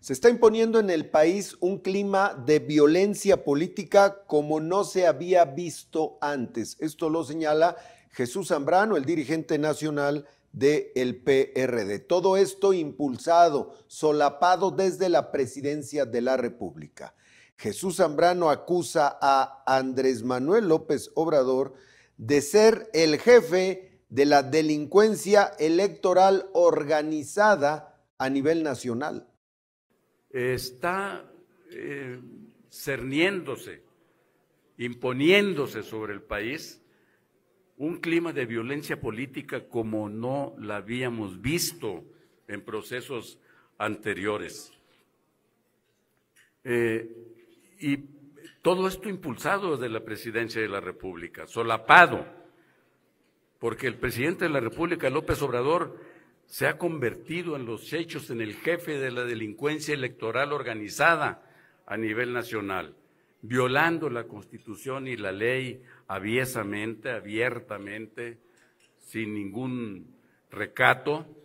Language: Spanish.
Se está imponiendo en el país un clima de violencia política como no se había visto antes. Esto lo señala Jesús Zambrano, el dirigente nacional del PRD. Todo esto impulsado, solapado desde la presidencia de la República. Jesús Zambrano acusa a Andrés Manuel López Obrador de ser el jefe de la delincuencia electoral organizada a nivel nacional está eh, cerniéndose, imponiéndose sobre el país un clima de violencia política como no la habíamos visto en procesos anteriores. Eh, y todo esto impulsado desde la presidencia de la República, solapado, porque el presidente de la República, López Obrador, se ha convertido en los hechos en el jefe de la delincuencia electoral organizada a nivel nacional, violando la Constitución y la ley aviesamente, abiertamente, sin ningún recato